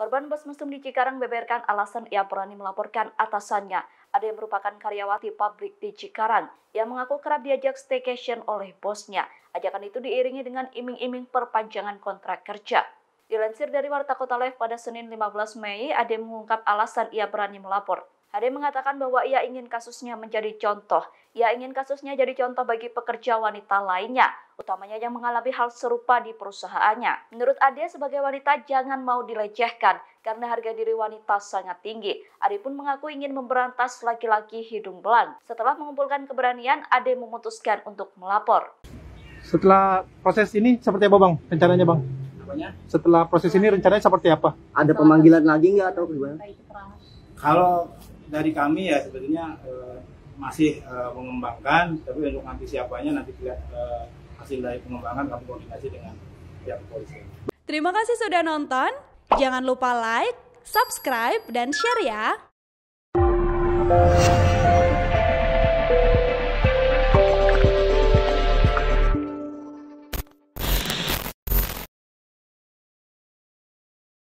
Korban bus mesum di Cikarang beberkan alasan ia berani melaporkan atasannya. Ada yang merupakan karyawati pabrik di Cikarang yang mengaku kerap diajak staycation oleh bosnya. Ajakan itu diiringi dengan iming-iming perpanjangan kontrak kerja. Dilansir dari Warta Kota Live pada Senin 15 Mei, Ade mengungkap alasan ia berani melapor. Hari mengatakan bahwa ia ingin kasusnya menjadi contoh. Ia ingin kasusnya jadi contoh bagi pekerja wanita lainnya, utamanya yang mengalami hal serupa di perusahaannya. Menurut Ade, sebagai wanita jangan mau dilecehkan karena harga diri wanita sangat tinggi. Ade pun mengaku ingin memberantas laki-laki hidung belang. Setelah mengumpulkan keberanian, Ade memutuskan untuk melapor. Setelah proses ini seperti apa bang rencananya bang? Setelah proses ini rencananya seperti apa? Ada pemanggilan lagi nggak atau gimana? Kalau dari kami ya sebetulnya uh, masih uh, mengembangkan, tapi untuk nanti siapanya nanti lihat uh, eh, hasil dari pengembangan kami koordinasi dengan pihak polisi. Terima kasih sudah nonton. Jangan lupa like, subscribe, dan share ya.